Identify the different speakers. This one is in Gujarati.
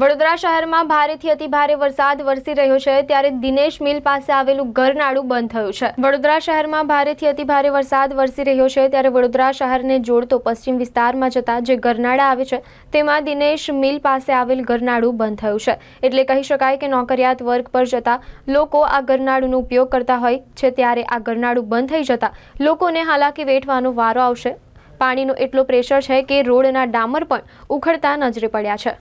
Speaker 1: વડોદરા શહેરમાં ભારેથી અતિ ભારે વરસાદ વરસી રહ્યો છે ત્યારે દિનેશ મિલ પાસે આવેલું ઘરનાળું બંધ થયું છે વડોદરા શહેરમાં ભારેથી અતિ ભારે વરસાદ વરસી રહ્યો છે ત્યારે વડોદરા શહેરને જોડતો પશ્ચિમ વિસ્તારમાં જતા જે ઘરનાળા આવે છે તેમાં દિનેશ મિલ પાસે આવેલ ઘરનાળું બંધ થયું છે એટલે કહી શકાય કે નોકરિયાત વર્ગ પર જતા લોકો આ ઘરનાળુનો ઉપયોગ કરતા હોય છે ત્યારે આ ઘરનાળું બંધ થઈ જતા લોકોને હાલાકી વેઠવાનો વારો આવશે પાણીનો એટલો પ્રેશર છે કે રોડના ડામર પણ
Speaker 2: ઉખડતા નજરે પડ્યા છે